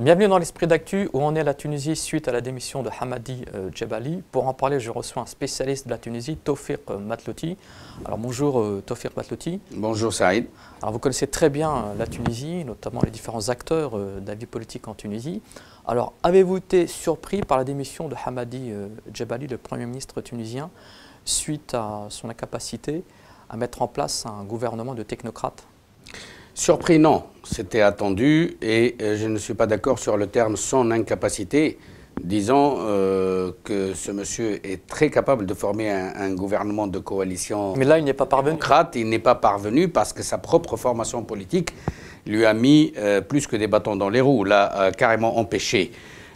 Bienvenue dans l'esprit d'actu où on est à la Tunisie suite à la démission de Hamadi Jebali. Euh, Djebali. Pour en parler, je reçois un spécialiste de la Tunisie, Tofir euh, Matlouti. Alors bonjour euh, Matlouti. Bonjour Saïd. Alors vous connaissez très bien euh, la Tunisie, notamment les différents acteurs de la vie politique en Tunisie. Alors avez-vous été surpris par la démission de Hamadi Djebali, le Premier ministre tunisien, suite à son incapacité à mettre en place un gouvernement de technocrates Surpris, non. C'était attendu et euh, je ne suis pas d'accord sur le terme son incapacité. Disons euh, que ce monsieur est très capable de former un, gouvernement de coalition. Mais là, il n'est pas parvenu. Il n'est pas parvenu parce que sa propre formation politique lui a mis euh, plus que des bâtons dans les roues, l'a carrément empêché.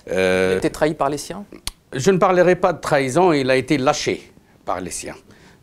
il a été trahi par les siens Je ne parlerai pas de trahison, il a été lâché par les siens.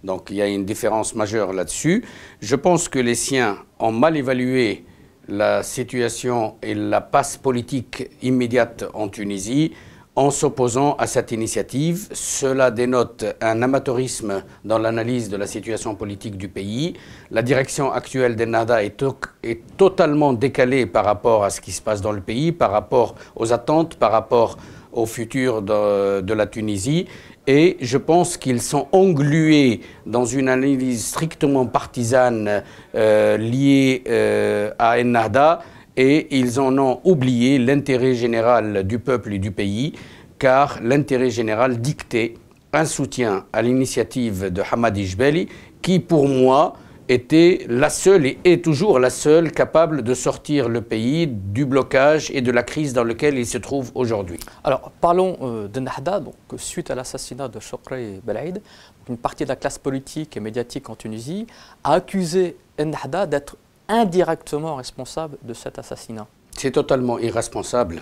Donc il y a une différence majeure là-dessus. Je pense que les siens ont mal évalué la situation et la passe politique immédiate en Tunisie en s'opposant à cette initiative. Cela dénote un amateurisme dans l'analyse de la situation politique du pays. La direction actuelle des NADA est, est, totalement décalée par rapport à ce qui se passe dans le pays, par rapport aux attentes, par rapport au futur de, la Tunisie. Et je pense qu'ils sont englués dans une analyse strictement partisane euh, liée euh, à Ennahda et ils en ont oublié l'intérêt général du peuple et du pays, car l'intérêt général dictait un soutien à l'initiative de Hamad Ijbeli, qui pour moi était la seule et est toujours la seule capable de sortir le pays du blocage et de la crise dans lequel il se trouve aujourd'hui. Alors parlons euh, de Nada. donc, suite à l'assassinat de Chokri Belaïd, une partie de la classe politique et médiatique en Tunisie a accusé Ennahda d'être indirectement responsable de cet assassinat. C'est totalement irresponsable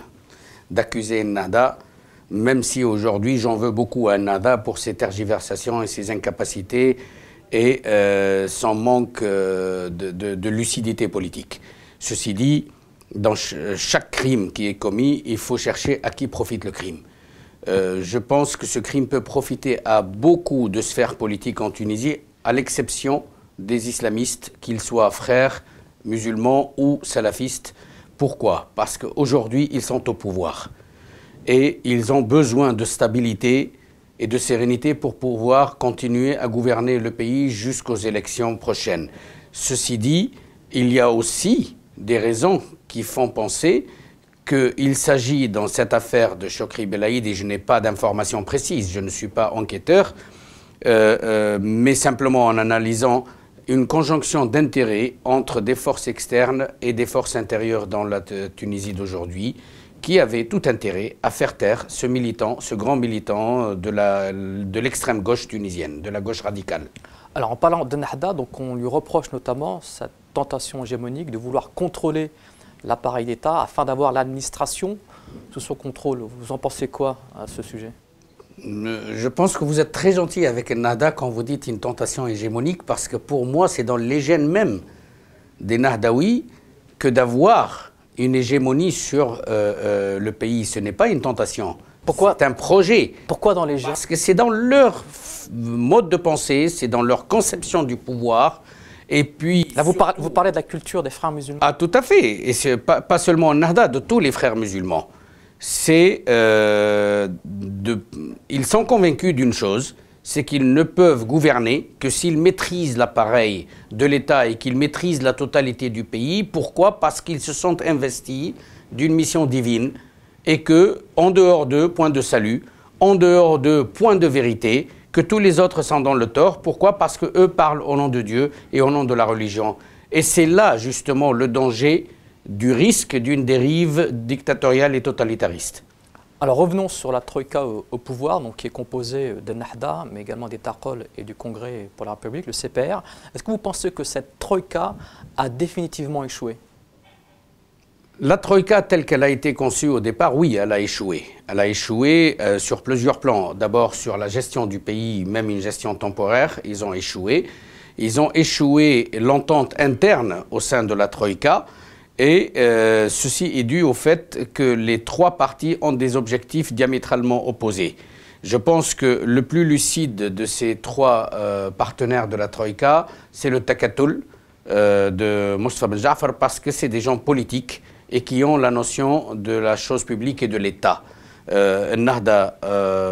d'accuser Nada, même si aujourd'hui j'en veux beaucoup à Nada pour ses tergiversations et ses incapacités et euh, sans son manque euh, de, lucidité politique. Ceci dit, dans chaque crime qui est commis, il faut chercher à qui profite le crime. Euh, je pense que ce crime peut profiter à beaucoup de sphères politiques en Tunisie, à l'exception des islamistes, qu'ils soient frères, musulmans ou salafistes. Pourquoi Parce qu'aujourd'hui, ils sont au pouvoir et ils ont besoin de stabilité et de sérénité pour pouvoir continuer à gouverner le pays jusqu'aux élections prochaines. Ceci dit, il y a aussi des raisons qui font penser qu'il s'agit dans cette affaire de Chokri Belaïd, et je n'ai pas d'informations précises, je ne suis pas enquêteur, euh, euh, mais simplement en analysant une conjonction d'intérêts entre des forces externes et des forces intérieures dans la Tunisie d'aujourd'hui qui avait tout intérêt à faire taire ce militant, ce grand militant euh, de l'extrême gauche tunisienne, de la gauche radicale. Alors en parlant de Nahda, donc on lui reproche notamment sa tentation hégémonique de vouloir contrôler l'appareil d'État afin d'avoir l'administration sous son contrôle. Vous en pensez quoi à ce sujet euh, je pense que vous êtes très gentil avec Nada quand vous dites une tentation hégémonique, parce que pour moi, c'est dans les même des Nahdaoui que d'avoir une hégémonie sur euh, euh, le pays. Ce n'est pas une tentation. Pourquoi C'est un projet. Pourquoi dans les gens Parce que c'est dans leur mode de pensée, c'est dans leur conception du pouvoir. Et puis. Là, vous, parlez, vous parlez de la culture des frères musulmans. Ah, tout à fait. Et c'est pas, pas seulement en Nahda, de tous les frères musulmans. C'est. Euh, ils sont convaincus d'une chose c'est qu'ils ne peuvent gouverner que s'ils maîtrisent l'appareil de l'État et qu'ils maîtrisent la totalité du pays. Pourquoi Parce qu'ils se sont investis d'une mission divine et que, en dehors d'eux, point de salut, en dehors d'eux, point de vérité, que tous les autres sont dans le tort. Pourquoi Parce qu'eux parlent au nom de Dieu et au nom de la religion. Et c'est là justement le danger du risque d'une dérive dictatoriale et totalitariste. Alors revenons sur la Troïka au, pouvoir, qui est composée de Nahda, mais également des Tarkol et du Congrès pour la République, le CPR. Est-ce que vous pensez que cette Troïka a définitivement échoué la Troïka telle qu'elle a été conçue au départ, oui, elle a échoué. Elle a échoué euh, sur plusieurs plans. D'abord sur la gestion du pays, même une gestion temporaire, ils ont échoué. Ils ont échoué l'entente interne au sein de la Troïka. Et euh, ceci est dû au fait que les trois partis ont des objectifs diamétralement opposés. Je pense que le plus lucide de ces trois euh, partenaires de la Troïka, c'est le Takatul euh, de Mustafa Ben Jafar, parce que c'est des gens politiques et qui ont la notion de la chose publique et de l'État. Euh,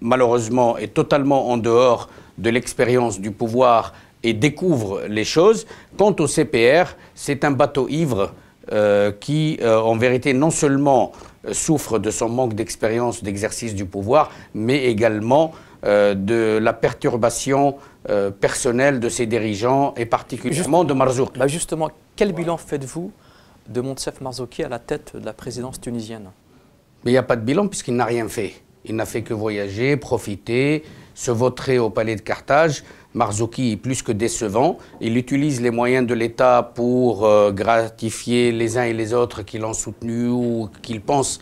malheureusement, est totalement en dehors de l'expérience du pouvoir et découvre les choses. Quant au CPR, c'est un bateau ivre euh, qui, euh, en vérité, non seulement euh, souffre de son manque d'expérience d'exercice du pouvoir, mais également de la perturbation personnelle de ses dirigeants et particulièrement de Marzouk. Bah, justement, quel bilan faites-vous de Montsef Marzouki à la tête de la présidence tunisienne Mais il n'y a pas de bilan puisqu'il n'a rien fait. Il n'a fait que voyager, profiter, se vautrer au palais de Carthage. Marzouki est plus que décevant. Il utilise les moyens de l'État pour euh, gratifier les uns et les autres qui l'ont soutenu ou qu'il pense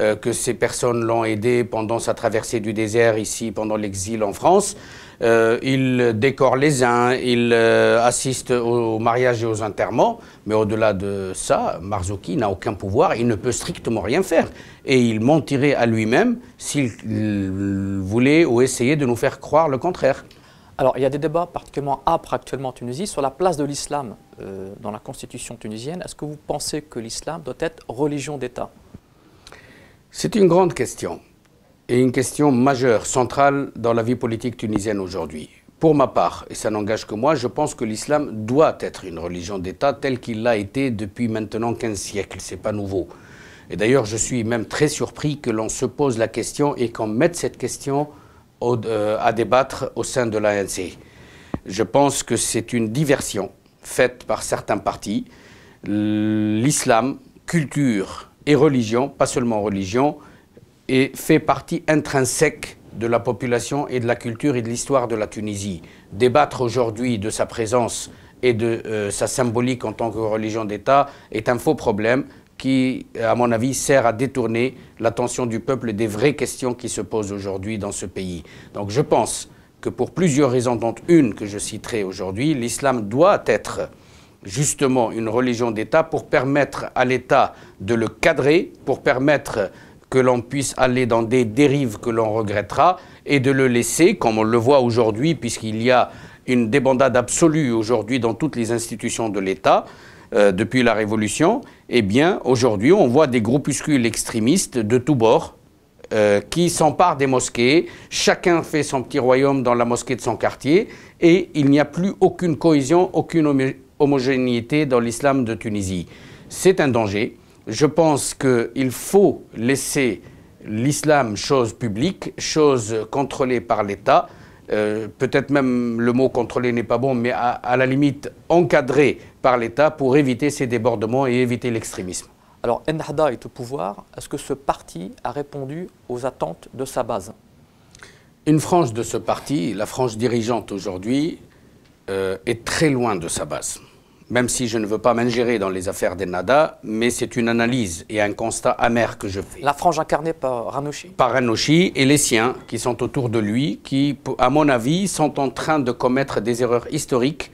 euh, que ces personnes l'ont aidé pendant sa traversée du désert ici, pendant l'exil en France. Euh, il décore les uns, il assiste aux mariages et aux enterrements, mais au-delà de ça, Marzouki n'a aucun pouvoir, il ne peut strictement rien faire. Et il mentirait à lui-même s'il voulait ou essayait de nous faire croire le contraire. Alors, il y a des débats particulièrement âpres actuellement en Tunisie sur la place de l'islam euh, dans la constitution tunisienne. Est-ce que vous pensez que l'islam doit être religion d'État C'est une grande question et une question majeure, centrale dans la vie politique tunisienne aujourd'hui. Pour ma part, et ça n'engage que moi, je pense que l'islam doit être une religion d'État telle qu'il l'a été depuis maintenant 15 siècles. C'est pas nouveau. Et d'ailleurs, je suis même très surpris que l'on se pose la question et qu'on mette cette question euh, à débattre au sein de l'ANC. Je pense que c'est une diversion faite par certains partis. L'islam, culture et religion, pas seulement religion, et fait partie intrinsèque de la population et de la culture et de l'histoire de la Tunisie. Débattre aujourd'hui de sa présence et de euh, sa symbolique en tant que religion d'État est un faux problème qui, à mon avis, sert à détourner l'attention du peuple des vraies questions qui se posent aujourd'hui dans ce pays. Donc je pense que pour plusieurs raisons, dont une que je citerai aujourd'hui, l'islam doit être justement une religion d'État pour permettre à l'État de le cadrer, pour permettre que l'on puisse aller dans des dérives que l'on regrettera et de le laisser, comme on le voit aujourd'hui, puisqu'il y a une débandade absolue aujourd'hui dans toutes les institutions de l'État, euh, depuis la Révolution, eh bien, aujourd'hui, on voit des groupuscules extrémistes de tous bords euh, qui s'emparent des mosquées. Chacun fait son petit royaume dans la mosquée de son quartier et il n'y a plus aucune cohésion, aucune homogénéité dans l'islam de Tunisie. C'est un danger. Je pense qu'il faut laisser l'islam chose publique, chose contrôlée par l'État euh, peut-être même le mot contrôler n'est pas bon, mais à, la limite encadré par l'État pour éviter ces débordements et éviter l'extrémisme. Alors Ennahda est au pouvoir. Est-ce que ce parti a répondu aux attentes de sa base Une frange de ce parti, la frange dirigeante aujourd'hui, euh, est très loin de sa base même si je ne veux pas m'ingérer dans les affaires des NADA, mais c'est une analyse et un constat amer que je fais. La frange incarnée par Ranouchi Par Ranouchi et les siens qui sont autour de lui, qui, à mon avis, sont en train de commettre des erreurs historiques,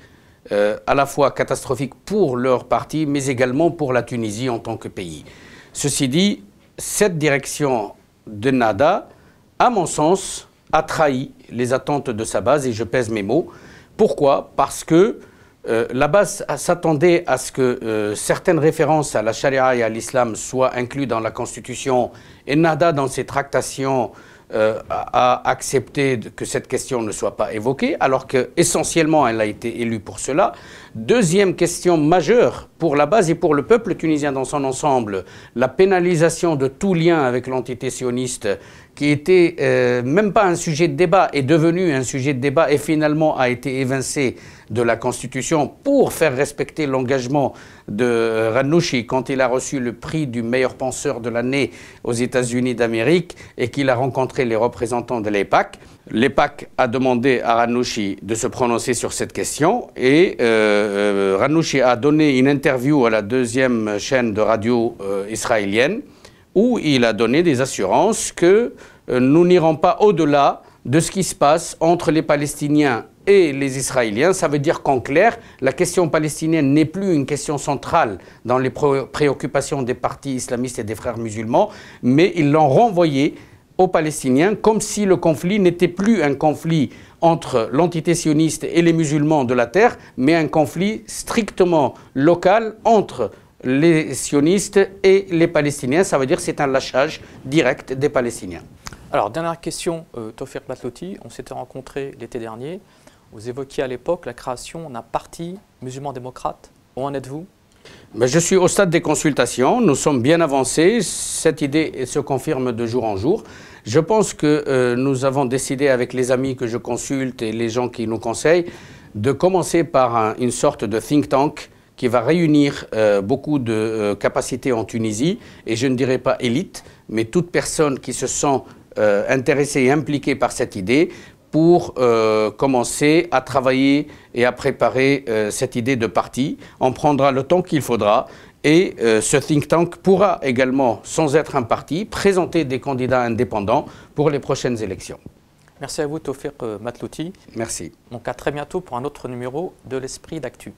euh, à la fois catastrophiques pour leur parti, mais également pour la Tunisie en tant que pays. Ceci dit, cette direction de NADA, à mon sens, a trahi les attentes de sa base, et je pèse mes mots. Pourquoi Parce que euh, la base s'attendait à ce que euh, certaines références à la charia et à l'islam soient incluses dans la Constitution et Nada, dans ses tractations, euh, a accepté que cette question ne soit pas évoquée, alors qu'essentiellement elle a été élue pour cela. Deuxième question majeure pour la base et pour le peuple tunisien dans son ensemble, la pénalisation de tout lien avec l'entité sioniste qui était euh, même pas un sujet de débat, est devenu un sujet de débat et finalement a été évincé de la Constitution pour faire respecter l'engagement de euh, Ranouchi quand il a reçu le prix du meilleur penseur de l'année aux États-Unis d'Amérique et qu'il a rencontré les représentants de l'EPAC. L'EPAC a demandé à Ranouchi de se prononcer sur cette question et euh, euh a donné une interview à la deuxième chaîne de radio israélienne où il a donné des assurances que euh, nous n'irons pas au-delà de ce qui se passe entre les Palestiniens et les Israéliens. Ça veut dire qu'en clair, la question palestinienne n'est plus une question centrale dans les préoccupations des partis islamistes et des frères musulmans, mais ils l'ont renvoyé aux Palestiniens comme si le conflit n'était plus un conflit entre l'entité sioniste et les musulmans de la terre, mais un conflit strictement local entre les sionistes et les Palestiniens. Ça veut dire que c'est un lâchage direct des Palestiniens. Alors, dernière question, euh, Tofir On s'était rencontrés l'été dernier. Vous évoquiez à l'époque la création d'un parti musulman-démocrate. Où en êtes-vous ben, je suis au stade des consultations, nous sommes bien avancés, cette idée se confirme de jour en jour. Je pense que euh, nous avons décidé avec les amis que je consulte et les gens qui nous conseillent de commencer par une sorte de think tank qui va réunir euh, beaucoup de euh, capacités en Tunisie, et je ne dirais pas élite, mais toute personne qui se sent euh, intéressée et impliquée par cette idée pour commencer à travailler et à préparer cette idée de parti. On prendra le temps qu'il faudra. Et ce think tank pourra également, sans être un parti, présenter des candidats indépendants pour les prochaines élections. Merci à vous, Tofir Matlouti. Merci. Donc à très bientôt pour un autre numéro de l'Esprit d'Actu.